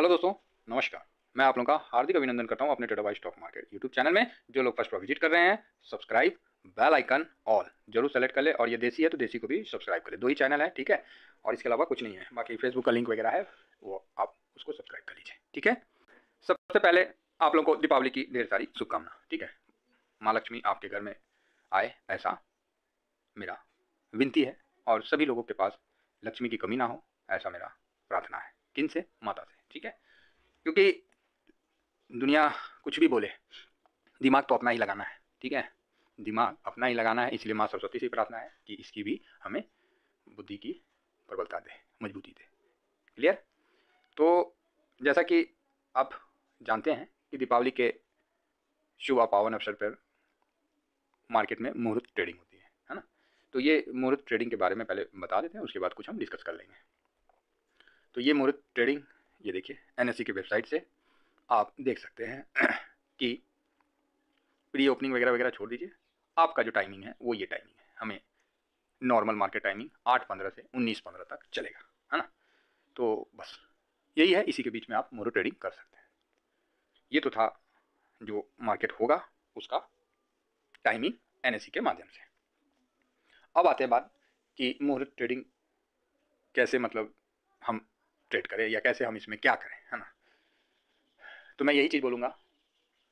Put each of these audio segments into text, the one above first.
hello दोस्तों नमस्कार मैं आप लोगों का हार्दिक अभिनंदन करता हूं अपने टेटाबाई स्टॉक मार्केट यूट्यूब चैनल में जो लोग फर्स्ट पर विजिट कर रहे हैं सब्सक्राइब बेल आइकन ऑल जरूर सेलेक्ट कर ले और ये देसी है तो देसी को भी सब्सक्राइब कर ले दो ही चैनल है ठीक है और इसके अलावा कुछ नहीं है बाकी फेसबुक का लिंक वगैरह है वो आप उसको सब्सक्राइब कर लीजिए ठीक है सबसे पहले आप लोगों को दीपावली की ढेर सारी शुभकामना ठीक है माँ लक्ष्मी आपके घर में आए ऐसा मेरा विनती है और सभी लोगों के पास लक्ष्मी की कमी ना हो ऐसा मेरा प्रार्थना है किन से माता से ठीक है क्योंकि दुनिया कुछ भी बोले दिमाग तो अपना ही लगाना है ठीक है दिमाग अपना ही लगाना है इसलिए माँ सरस्वती से प्रार्थना है कि इसकी भी हमें बुद्धि की प्रबलता दे मजबूती दे क्लियर तो जैसा कि आप जानते हैं कि दीपावली के शुभ पावन अवसर पर मार्केट में मुहूर्त ट्रेडिंग होती है है ना तो ये मुहूर्त ट्रेडिंग के बारे में पहले बता देते हैं उसके बाद कुछ हम डिस्कस कर लेंगे तो ये मुहूर्त ट्रेडिंग ये देखिए एन की वेबसाइट से आप देख सकते हैं कि प्री ओपनिंग वगैरह वगैरह छोड़ दीजिए आपका जो टाइमिंग है वो ये टाइमिंग है हमें नॉर्मल मार्केट टाइमिंग आठ पंद्रह से उन्नीस पंद्रह तक चलेगा है ना तो बस यही है इसी के बीच में आप मोरू ट्रेडिंग कर सकते हैं ये तो था जो मार्केट होगा उसका टाइमिंग एन के माध्यम से अब आते हैं बात कि मोहरू ट्रेडिंग कैसे मतलब हम ट्रेड करें या कैसे हम इसमें क्या करें है ना तो मैं यही चीज़ बोलूँगा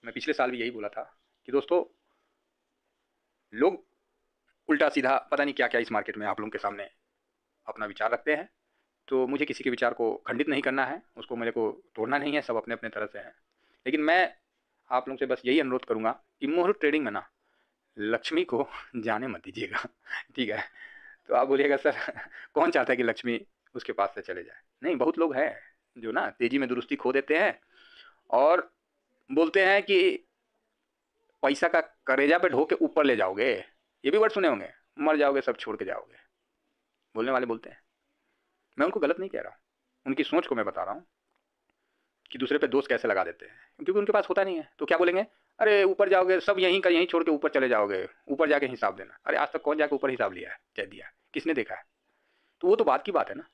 मैं पिछले साल भी यही बोला था कि दोस्तों लोग उल्टा सीधा पता नहीं क्या क्या इस मार्केट में आप लोगों के सामने अपना विचार रखते हैं तो मुझे किसी के विचार को खंडित नहीं करना है उसको मेरे को तोड़ना नहीं है सब अपने अपने तरह से हैं लेकिन मैं आप लोगों से बस यही अनुरोध करूँगा कि मोहर ट्रेडिंग में ना लक्ष्मी को जाने मत दीजिएगा ठीक है तो आप बोलिएगा सर कौन चाहता है कि लक्ष्मी उसके पास से चले जाए नहीं बहुत लोग हैं जो ना तेजी में दुरुस्ती खो देते हैं और बोलते हैं कि पैसा का करेजा पे ढो के ऊपर ले जाओगे ये भी वर्ड सुने होंगे मर जाओगे सब छोड़ के जाओगे बोलने वाले बोलते हैं मैं उनको गलत नहीं कह रहा हूँ उनकी सोच को मैं बता रहा हूँ कि दूसरे पे दोष कैसे लगा देते हैं क्योंकि उनके पास होता नहीं है तो क्या बोलेंगे अरे ऊपर जाओगे सब यहीं का यहीं छोड़ के ऊपर चले जाओगे ऊपर जाके हिसाब देना अरे आज तक कौन जाके ऊपर हिसाब लिया है चाहे दिया किसने देखा है तो वो तो बात की बात है ना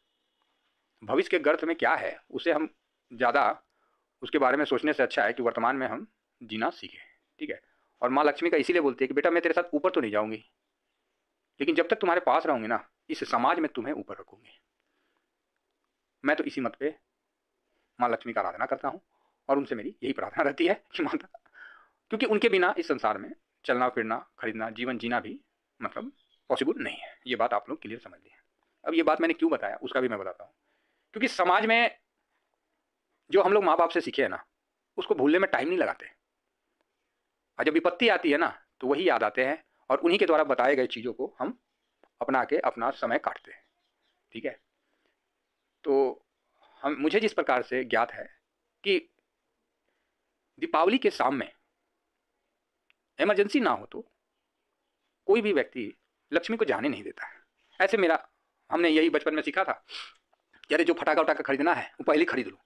भविष्य के गर्थ में क्या है उसे हम ज़्यादा उसके बारे में सोचने से अच्छा है कि वर्तमान में हम जीना सीखें ठीक है और माँ लक्ष्मी का इसीलिए बोलती है कि बेटा मैं तेरे साथ ऊपर तो नहीं जाऊँगी लेकिन जब तक तुम्हारे पास रहूँगी ना इस समाज में तुम्हें ऊपर रखूँगी मैं तो इसी मत पे माँ लक्ष्मी का आराधना करता हूँ और उनसे मेरी यही प्रार्थना रहती है कि माता क्योंकि उनके बिना इस संसार में चलना फिरना खरीदना जीवन जीना भी मतलब पॉसिबल नहीं है ये बात आप लोग क्लियर समझ लिया अब ये बात मैंने क्यों बताया उसका भी मैं बताता हूँ क्योंकि समाज में जो हम लोग माँ बाप से सीखे हैं ना उसको भूलने में टाइम नहीं लगाते और जब विपत्ति आती है ना तो वही याद आते हैं और उन्हीं के द्वारा बताए गए चीज़ों को हम अपना के अपना समय काटते हैं ठीक है तो हम मुझे जिस प्रकार से ज्ञात है कि दीपावली के शाम में इमरजेंसी ना हो तो कोई भी व्यक्ति लक्ष्मी को जाने नहीं देता है ऐसे मेरा हमने यही बचपन में सीखा था कि जो फटाका उटाका खरीदना है वो पहले खरीद लो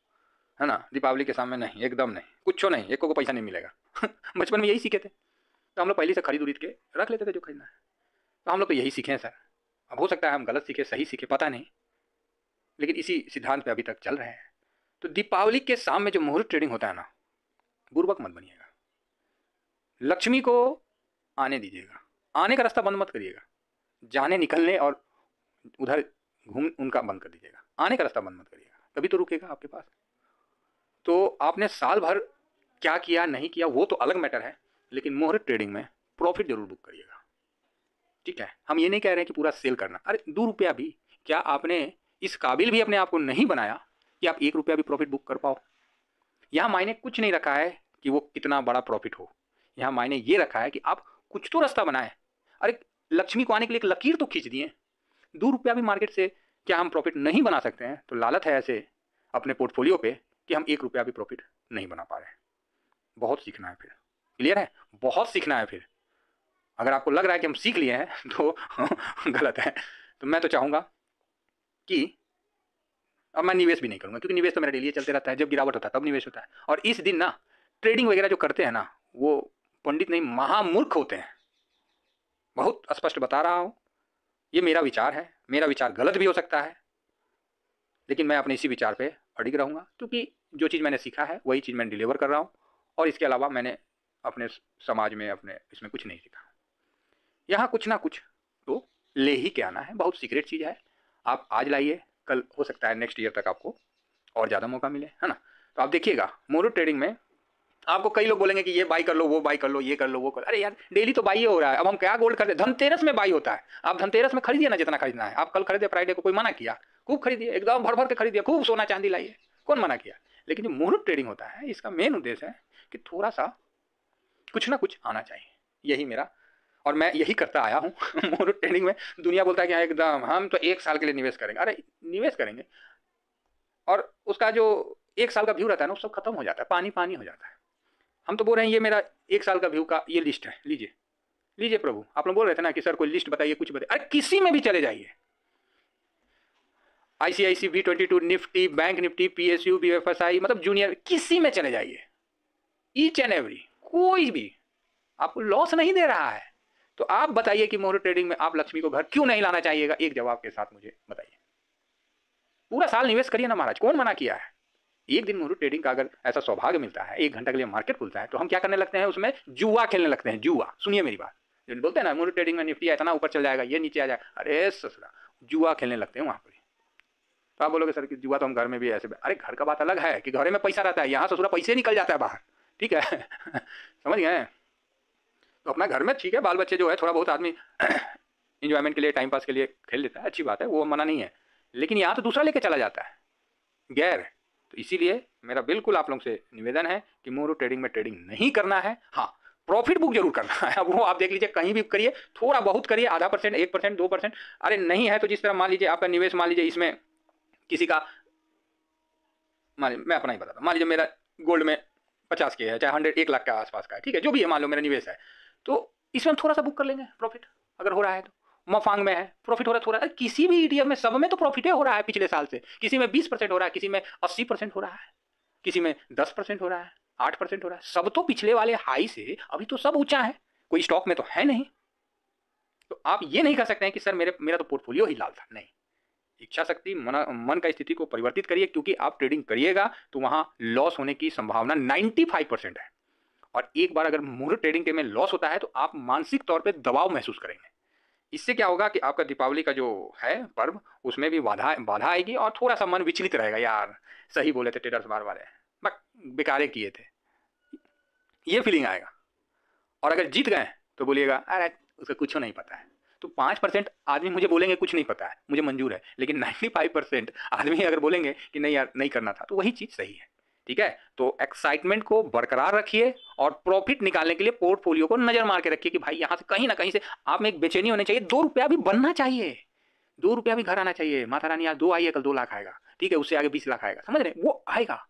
है ना दीपावली के सामने नहीं एकदम नहीं कुछ नहीं एक को पैसा नहीं मिलेगा बचपन में यही सीखे थे तो हम लोग पहले से खरीद उरीद के रख लेते थे जो खरीदना है तो हम लोग तो यही सीखे हैं सर अब हो सकता है हम गलत सीखे सही सीखे पता नहीं लेकिन इसी सिद्धांत पे अभी तक चल रहे हैं तो दीपावली के शाम में जो मुहूर्त ट्रेडिंग होता है ना बुर्बक मत बनिएगा लक्ष्मी को आने दीजिएगा आने का रास्ता बंद मत करिएगा जाने निकलने और उधर घूम उनका बंद कर दीजिएगा आने का रास्ता बंद मत करिएगा तभी तो रुकेगा आपके पास तो आपने साल भर क्या किया नहीं किया वो तो अलग मैटर है लेकिन मोहर ट्रेडिंग में प्रॉफिट जरूर बुक करिएगा ठीक है हम ये नहीं कह रहे हैं कि पूरा सेल करना अरे दो रुपया भी क्या आपने इस काबिल भी अपने आप को नहीं बनाया कि आप एक रुपया भी प्रॉफिट बुक कर पाओ यहाँ मायने कुछ नहीं रखा है कि वो कितना बड़ा प्रॉफिट हो यहाँ मायने ये रखा है कि आप कुछ तो रास्ता बनाएं अरे लक्ष्मी को आने के लिए एक लकीर तो खींच दिए दो रुपया भी मार्केट से क्या हम प्रॉफिट नहीं बना सकते हैं तो लालत है ऐसे अपने पोर्टफोलियो पे कि हम एक रुपया भी प्रॉफिट नहीं बना पा रहे बहुत सीखना है फिर क्लियर है बहुत सीखना है फिर अगर आपको लग रहा है कि हम सीख लिए हैं तो गलत है तो मैं तो चाहूँगा कि अब मैं निवेश भी नहीं करूँगा क्योंकि निवेश तो मेरे डेली चलते रहता है जब गिरावट होता है तब निवेश होता है और इस दिन ना ट्रेडिंग वगैरह जो करते हैं ना वो पंडित नहीं महामूर्ख होते हैं बहुत स्पष्ट बता रहा हूँ ये मेरा विचार है मेरा विचार गलत भी हो सकता है लेकिन मैं अपने इसी विचार पे अड़िग रहूँगा क्योंकि जो चीज़ मैंने सीखा है वही चीज़ मैं डिलीवर कर रहा हूँ और इसके अलावा मैंने अपने समाज में अपने इसमें कुछ नहीं सीखा यहाँ कुछ ना कुछ तो ले ही के आना है बहुत सीक्रेट चीज़ है आप आज लाइए कल हो सकता है नेक्स्ट ईयर तक आपको और ज़्यादा मौका मिले है ना तो आप देखिएगा मोरू ट्रेडिंग में आपको कई लोग बोलेंगे कि ये बाई कर लो वो बाई कर लो ये कर लो वो कर अरे यार डेली तो बाई हो रहा है अब हम क्या गोल्ड खरीदे धनतेरस में बाई होता है आप धनतेरस में खरीदिए ना जितना खरीदना है आप कल खरीदे फ्राइडे को कोई मना किया खूब खरीदिए एकदम भर भर के खरीदिए खूब सोना चांदी लाइए कौन मना किया लेकिन जो मुहूर्त ट्रेडिंग होता है इसका मेन उद्देश्य है कि थोड़ा सा कुछ ना कुछ आना चाहिए यही मेरा और मैं यही करता आया हूँ मुहूर्त ट्रेडिंग में दुनिया बोलता है कि हाँ, एकदम हम तो एक साल के लिए निवेश करेंगे अरे निवेश करेंगे और उसका जो एक साल का व्यू रहता है ना वो सब खत्म हो जाता है पानी पानी हो जाता है हम तो बोल रहे हैं ये मेरा एक साल का व्यू का ये लिस्ट है लीजिए लीजिए प्रभु आप लोग बोल रहे थे ना कि सर कोई लिस्ट बताइए कुछ बताइए अरे किसी में भी चले जाइए ICICI B twenty two Nifty bank Nifty P S U B F S I मतलब जूनियर किसी में चले जाइए ईच एंड एवरी कोई भी आपको लॉस नहीं दे रहा है तो आप बताइए कि मोहर ट्रेडिंग में आप लक्ष्मी को घर क्यों नहीं लाना चाहिएगा एक जवाब के साथ मुझे बताइए पूरा साल निवेश करिए ना महाराज कौन मना किया है एक दिन मोरू ट्रेडिंग का अगर ऐसा सौभाग्य मिलता है एक घंटा के लिए मार्केट खुलता है तो हम क्या करने लगते हैं उसमें जुआ खेलने लगते हैं जुआ सुनिए मेरी बात जो बोलते हैं ना मोरू ट्रेडिंग में निफ्टी इतना ऊपर चल जाएगा ये नीचे आ जाएगा अरे ससरा जुआ खेलने लगते हैं वहाँ पर तो आप बोलोगे सर कि जुआ तो हम घर में भी ऐसे अरे घर का बात अलग है कि घरे में पैसा रहता है यहाँ ससुरा पैसे निकल जाता है बाहर ठीक है समझ गए तो अपना घर में ठीक है बाल बच्चे जो है थोड़ा बहुत आदमी इंजॉयमेंट के लिए टाइम पास के लिए खेल लेता है अच्छी बात है वो मना नहीं है लेकिन यहाँ तो दूसरा लेके चला जाता है गैर तो इसीलिए मेरा बिल्कुल आप लोग से निवेदन है कि मोरू ट्रेडिंग में ट्रेडिंग नहीं करना है हाँ प्रॉफिट बुक जरूर करना है वो आप देख लीजिए कहीं भी करिए थोड़ा बहुत करिए आधा परसेंट एक परसेंट दो परसेंट अरे नहीं है तो जिस तरह मान लीजिए आपका निवेश मान लीजिए इसमें किसी का मान लीजिए मैं अपना ही बताता मान लीजिए मेरा गोल्ड में पचास के है चाहे हंड्रेड एक लाख के आसपास का है ठीक है जो भी है मान लो मेरा निवेश है तो इसमें हम थोड़ा सा बुक कर लेंगे प्रॉफिट अगर हो रहा है तो मफांग में है प्रॉफिट हो रहा है थोड़ा किसी भी ईडीएफ में सब में तो प्रॉफिट हो रहा है पिछले साल से किसी में बीस परसेंट हो रहा है किसी में अस्सी परसेंट हो रहा है किसी में दस परसेंट हो रहा है आठ परसेंट हो रहा है सब तो पिछले वाले हाई से अभी तो सब ऊंचा है कोई स्टॉक में तो है नहीं तो आप ये नहीं कह सकते हैं कि सर मेरे मेरा तो पोर्टफोलियो ही लाल था नहीं इच्छा शक्ति मन मन का स्थिति को परिवर्तित करिए क्योंकि आप ट्रेडिंग करिएगा तो वहाँ लॉस होने की संभावना 95 परसेंट है और एक बार अगर मूल ट्रेडिंग के में लॉस होता है तो आप मानसिक तौर पर दबाव महसूस करेंगे इससे क्या होगा कि आपका दीपावली का जो है पर्व उसमें भी बाधा बाधा आएगी और थोड़ा सा मन विचलित रहेगा यार सही बोले थे टेडर्स बार बार बट बेकारे किए थे ये फीलिंग आएगा और अगर जीत गए तो बोलिएगा अरे उसका कुछ नहीं पता है तो पाँच परसेंट आदमी मुझे बोलेंगे कुछ नहीं पता है मुझे मंजूर है लेकिन नाइन्टी फाइव परसेंट आदमी अगर बोलेंगे कि नहीं यार नहीं करना था तो वही चीज़ सही है ठीक है तो एक्साइटमेंट को बरकरार रखिए और प्रॉफिट निकालने के लिए पोर्टफोलियो को नजर मार के रखिए कि भाई यहाँ से कहीं ना कहीं से आप में एक बेचैनी होनी चाहिए दो रुपया भी बनना चाहिए दो रुपया भी घर आना चाहिए माता रानी आज दो आइए कल दो लाख आएगा ठीक है उससे आगे बीस लाख आएगा समझ रहे वो आएगा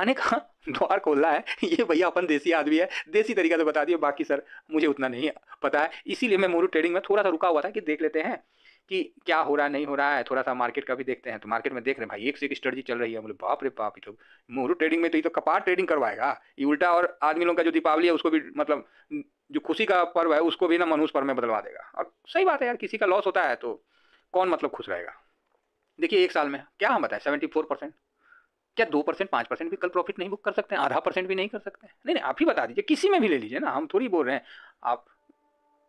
आने का द्वार खोलना है ये भैया अपन देसी आदमी है देसी तरीका से तो बता दिए बाकी सर मुझे उतना नहीं पता है इसीलिए मैं मोरू ट्रेडिंग में थोड़ा सा रुका हुआ था कि देख लेते हैं कि क्या हो रहा नहीं हो रहा है थोड़ा सा मार्केट का भी देखते हैं तो मार्केट में देख रहे हैं भाई एक से एक स्ट्रेटी चल रही है बोले बाप रे बाप ये तो मोहरू ट्रेडिंग में तो ये तो कपाट ट्रेडिंग करवाएगा ये उल्टा और आदमी लोगों का जो दीपावली है उसको भी मतलब जो खुशी का पर्व है उसको भी ना मनहूस पर्व में बदलवा देगा और सही बात है यार किसी का लॉस होता है तो कौन मतलब खुश रहेगा देखिए एक साल में क्या हम बताएं सेवेंटी फोर परसेंट क्या दो परसेंट पाँच परसेंट भी कल प्रॉफिट नहीं बुक कर सकते हैं आधा परसेंट भी नहीं कर सकते हैं नहीं नहीं आप ही बता दीजिए किसी में भी ले लीजिए ना हम थोड़ी बोल रहे हैं आप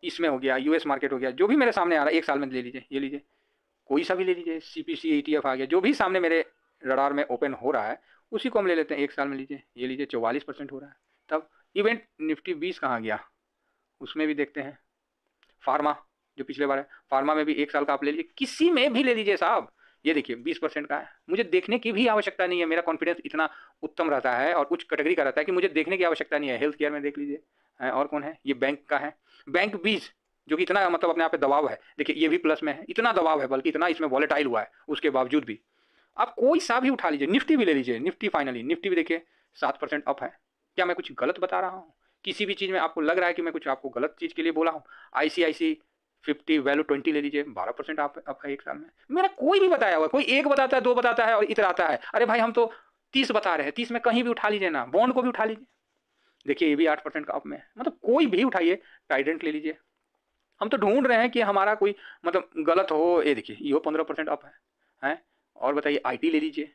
इसमें हो गया यूएस मार्केट हो गया जो भी मेरे सामने आ रहा है एक साल में ले लीजिए ये लीजिए कोई सा भी ले लीजिए सी पी सी आ गया जो भी सामने मेरे रडार में ओपन हो रहा है उसी को हम ले लेते हैं एक साल में लीजिए ये लीजिए चौवालीस परसेंट हो रहा है तब इवेंट निफ्टी बीस कहाँ गया उसमें भी देखते हैं फार्मा जो पिछले बार है फार्मा में भी एक साल का आप ले लीजिए किसी में भी ले लीजिए साहब ये देखिए बीस परसेंट का है मुझे देखने की भी आवश्यकता नहीं है मेरा कॉन्फिडेंस इतना उत्तम रहता है और उच्च कैटेगरी का रहता है कि मुझे देखने की आवश्यकता नहीं है हेल्थ केयर में देख लीजिए और कौन है ये बैंक का है बैंक बीज जो कि इतना मतलब अपने आप पे दबाव है देखिए ये भी प्लस में है इतना दबाव है बल्कि इतना इसमें वॉलेटाइल हुआ है उसके बावजूद भी आप कोई सा भी उठा लीजिए निफ्टी भी ले लीजिए निफ्टी फाइनली निफ्टी भी देखिए सात परसेंट अप है क्या मैं कुछ गलत बता रहा हूँ किसी भी चीज़ में आपको लग रहा है कि मैं कुछ आपको गलत चीज़ के लिए बोला हूँ आई फिफ्टी वैल्यू ट्वेंटी ले लीजिए बारह परसेंट आप आपका एक साल में मेरा कोई भी बताया हुआ कोई एक बताता है दो बताता है और इतना आता है अरे भाई हम तो तीस बता रहे हैं तीस में कहीं भी उठा लीजिए ना बॉन्ड को भी उठा लीजिए देखिए ये भी आठ परसेंट का आप में मतलब कोई भी उठाइए टाइडेंट ले लीजिए हम तो ढूंढ रहे हैं कि हमारा कोई मतलब गलत हो ये देखिए ये पंद्रह परसेंट अप है हैं और बताइए आईटी ले लीजिए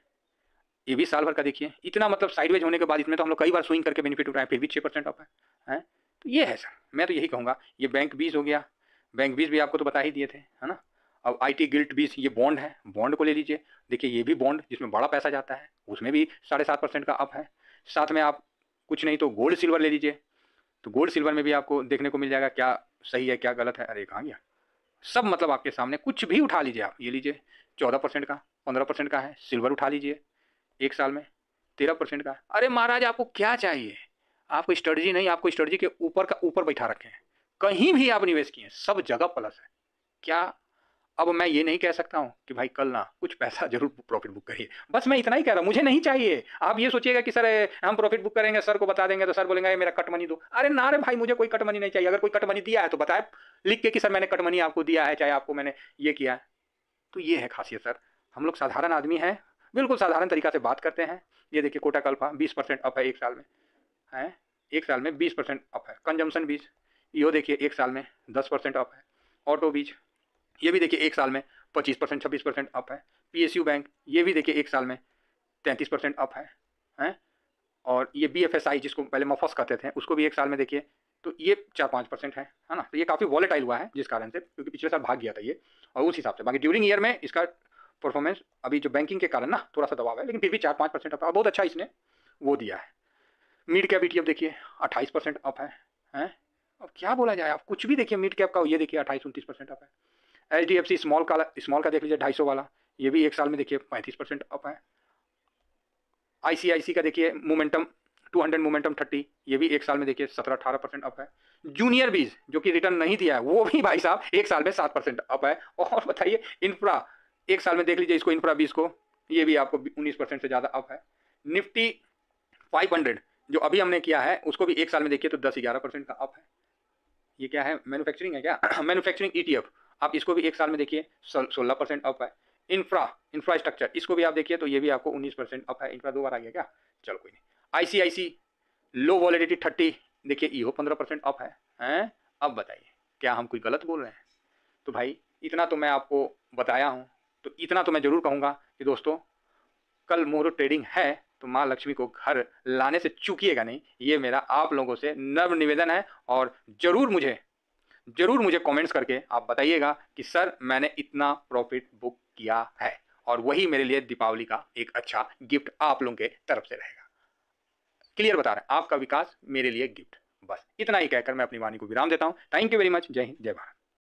ये भी साल भर का देखिए इतना मतलब साइडवेज होने के बाद इसमें तो हम लोग कई बार स्विंग करके बेनिफिट उठाए फिर भी छः परसेंट अप है हैं तो ये है सर मैं तो यही कहूँगा ये बैंक बीस हो गया बैंक बीस भी आपको तो बता ही दिए थे है ना अब आई टी गिल्ट बीस ये बॉन्ड है बॉन्ड को ले लीजिए देखिए ये भी बॉन्ड जिसमें बड़ा पैसा जाता है उसमें भी साढ़े सात परसेंट का अप है साथ में आप कुछ नहीं तो गोल्ड सिल्वर ले लीजिए तो गोल्ड सिल्वर में भी आपको देखने को मिल जाएगा क्या सही है क्या गलत है अरे कहाँ गया सब मतलब आपके सामने कुछ भी उठा लीजिए आप ये लीजिए चौदह परसेंट का पंद्रह परसेंट का है सिल्वर उठा लीजिए एक साल में तेरह परसेंट का अरे महाराज आपको क्या चाहिए आपको स्ट्रेटजी नहीं आपको स्ट्रेटजी के ऊपर का ऊपर बैठा रखे हैं कहीं भी आप निवेश किए सब जगह प्लस है क्या अब मैं ये नहीं कह सकता हूँ कि भाई कल ना कुछ पैसा जरूर प्रॉफिट बुक करिए बस मैं इतना ही कह रहा हूँ मुझे नहीं चाहिए आप ये सोचिएगा कि सर हम प्रॉफिट बुक करेंगे सर को बता देंगे तो सर बोलेंगे मेरा कट मनी दो अरे ना रे भाई मुझे कोई कट मनी नहीं चाहिए अगर कोई कट मनी दिया है तो बताए लिख के कि सर मैंने कट मनी आपको दिया है चाहे आपको मैंने ये किया है तो ये है खासियत सर हम लोग साधारण आदमी हैं बिल्कुल साधारण तरीका से बात करते हैं ये देखिए कोटा कल्पा बीस परसेंट अप है एक साल में है एक साल में बीस परसेंट अप है कंजम्पन बीस यो देखिए एक साल में दस परसेंट अप है ऑटो बीज ये भी देखिए एक साल में पच्चीस परसेंट छब्बीस परसेंट अप है पीएसयू बैंक ये भी देखिए एक साल में तैंतीस परसेंट अप है हैं और ये बी एफ एस आई जिसको पहले मफस कहते थे उसको भी एक साल में देखिए तो ये चार पाँच परसेंट है है ना तो ये काफ़ी वॉलेटाइल हुआ है जिस कारण से क्योंकि पिछले साल भाग गया था ये और उस हिसाब से बाकी ड्यूरिंग ईयर में इसका परफॉर्मेंस अभी जो बैंकिंग के कारण ना थोड़ा सा दबाव है लेकिन फिर भी चार पाँच परसेंट अप है बहुत अच्छा इसने वो दिया है मिड कैप ई देखिए अट्ठाईस परसेंट अप है हैं अब क्या बोला जाए आप कुछ भी देखिए मिड कैप का ये देखिए अट्ठाईस उनतीस परसेंट अप है H D F C small का स्मॉल का देख लीजिए ढाई सौ वाला ये भी एक साल में देखिए पैंतीस परसेंट अप है आई सी आई सी का देखिए momentum two hundred momentum thirty ये भी एक साल में देखिए सत्रह अठारह परसेंट अप है जूनियर बीज जो कि रिटर्न नहीं दिया है वो भी भाई साहब एक साल में सात परसेंट अप है और बताइए इंफ्रा एक साल में देख लीजिए इसको इंफ्रा बीज को ये भी आपको उन्नीस परसेंट से ज़्यादा अप है निफ्टी फाइव हंड्रेड जो अभी हमने किया है उसको भी एक साल में देखिए तो दस ग्यारह परसेंट का अप है ये क्या है मैनुफैक्चरिंग है क्या मैनुफैक्चरिंग ई e आप इसको भी एक साल में देखिए सोलह परसेंट अप है इंफ्रा इंफ्रास्ट्रक्चर इसको भी आप देखिए तो ये भी आपको उन्नीस परसेंट अप है इंफ्रा दो बार आ गया क्या चलो कोई नहीं आईसीआईसी लो वॉलिडिटी थर्टी देखिए ई e हो पंद्रह परसेंट अप है हैं अब बताइए क्या हम कुछ गलत बोल रहे हैं तो भाई इतना तो मैं आपको बताया हूँ तो इतना तो मैं ज़रूर कहूँगा कि दोस्तों कल मोरू ट्रेडिंग है तो माँ लक्ष्मी को घर लाने से चूकीेगा नहीं ये मेरा आप लोगों से नव निवेदन है और ज़रूर मुझे ज़रूर मुझे कमेंट्स करके आप बताइएगा कि सर मैंने इतना प्रॉफिट बुक किया है और वही मेरे लिए दीपावली का एक अच्छा गिफ्ट आप लोगों के तरफ से रहेगा क्लियर बता रहे हैं आपका विकास मेरे लिए गिफ्ट बस इतना ही कहकर मैं अपनी वाणी को विराम देता हूँ थैंक यू वेरी मच जय हिंद जय भारत